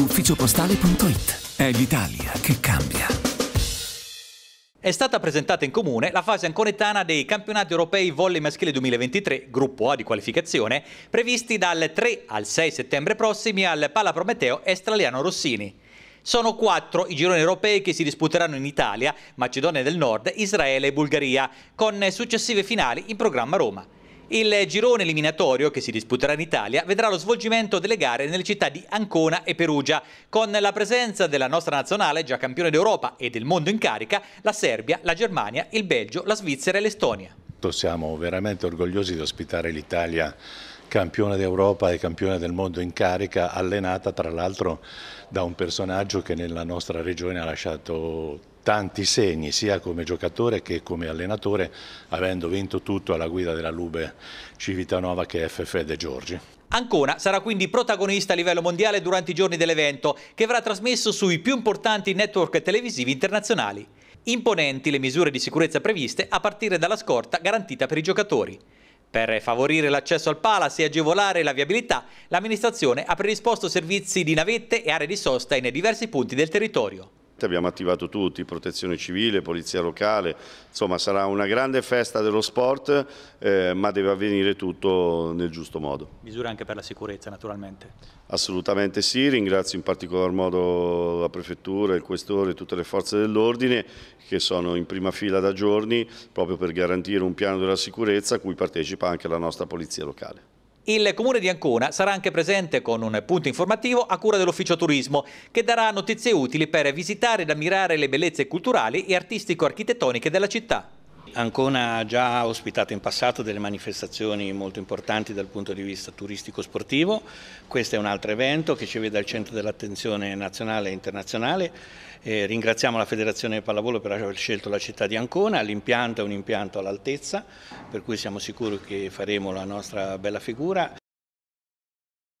ufficiopostale.it. È l'Italia che cambia. È stata presentata in comune la fase anconetana dei campionati europei volley maschile 2023, gruppo A di qualificazione, previsti dal 3 al 6 settembre prossimi al Pala Prometeo Estraliano Rossini. Sono quattro i gironi europei che si disputeranno in Italia, Macedonia del Nord, Israele e Bulgaria, con successive finali in programma Roma. Il girone eliminatorio che si disputerà in Italia vedrà lo svolgimento delle gare nelle città di Ancona e Perugia, con la presenza della nostra nazionale già campione d'Europa e del mondo in carica, la Serbia, la Germania, il Belgio, la Svizzera e l'Estonia. Siamo veramente orgogliosi di ospitare l'Italia campione d'Europa e campione del mondo in carica, allenata tra l'altro da un personaggio che nella nostra regione ha lasciato tanti segni sia come giocatore che come allenatore avendo vinto tutto alla guida della Lube Civitanova che è FF De Giorgi. Ancona sarà quindi protagonista a livello mondiale durante i giorni dell'evento che verrà trasmesso sui più importanti network televisivi internazionali. Imponenti le misure di sicurezza previste a partire dalla scorta garantita per i giocatori. Per favorire l'accesso al Palace e agevolare la viabilità, l'amministrazione ha predisposto servizi di navette e aree di sosta in diversi punti del territorio. Abbiamo attivato tutti, protezione civile, polizia locale, insomma sarà una grande festa dello sport eh, ma deve avvenire tutto nel giusto modo. Misure anche per la sicurezza naturalmente? Assolutamente sì, ringrazio in particolar modo la prefettura, il questore e tutte le forze dell'ordine che sono in prima fila da giorni proprio per garantire un piano della sicurezza a cui partecipa anche la nostra polizia locale. Il comune di Ancona sarà anche presente con un punto informativo a cura dell'ufficio turismo che darà notizie utili per visitare ed ammirare le bellezze culturali e artistico-architettoniche della città. Ancona ha già ospitato in passato delle manifestazioni molto importanti dal punto di vista turistico-sportivo, questo è un altro evento che ci vede al centro dell'attenzione nazionale e internazionale. Eh, ringraziamo la Federazione Pallavolo per aver scelto la città di Ancona, l'impianto è un impianto all'altezza, per cui siamo sicuri che faremo la nostra bella figura.